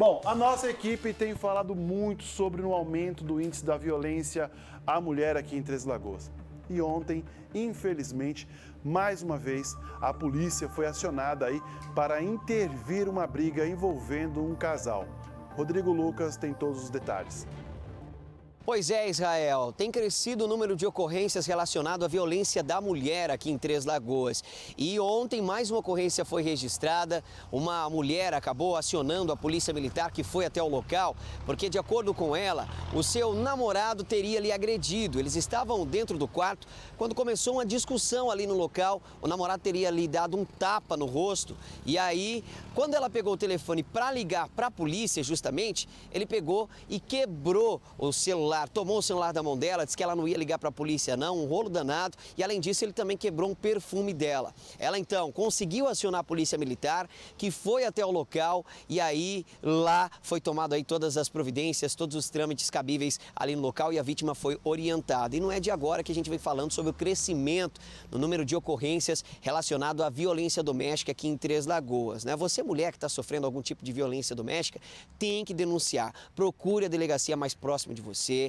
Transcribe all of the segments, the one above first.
Bom, a nossa equipe tem falado muito sobre o aumento do índice da violência à mulher aqui em Três Lagoas. E ontem, infelizmente, mais uma vez, a polícia foi acionada aí para intervir uma briga envolvendo um casal. Rodrigo Lucas tem todos os detalhes. Pois é, Israel. Tem crescido o número de ocorrências relacionado à violência da mulher aqui em Três Lagoas. E ontem mais uma ocorrência foi registrada. Uma mulher acabou acionando a polícia militar que foi até o local, porque de acordo com ela, o seu namorado teria lhe agredido. Eles estavam dentro do quarto quando começou uma discussão ali no local. O namorado teria lhe dado um tapa no rosto. E aí, quando ela pegou o telefone para ligar para a polícia, justamente, ele pegou e quebrou o celular celular, tomou o celular da mão dela, disse que ela não ia ligar para a polícia não, um rolo danado, e além disso ele também quebrou um perfume dela. Ela então conseguiu acionar a polícia militar, que foi até o local e aí lá foi tomado aí todas as providências, todos os trâmites cabíveis ali no local e a vítima foi orientada. E não é de agora que a gente vem falando sobre o crescimento no número de ocorrências relacionado à violência doméstica aqui em Três Lagoas, né? Você mulher que está sofrendo algum tipo de violência doméstica tem que denunciar, procure a delegacia mais próxima de você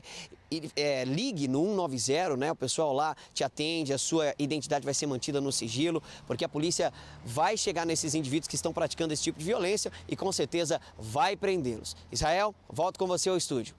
é, ligue no 190, né? O pessoal lá te atende, a sua identidade vai ser mantida no sigilo, porque a polícia vai chegar nesses indivíduos que estão praticando esse tipo de violência e com certeza vai prendê-los. Israel, volto com você ao estúdio.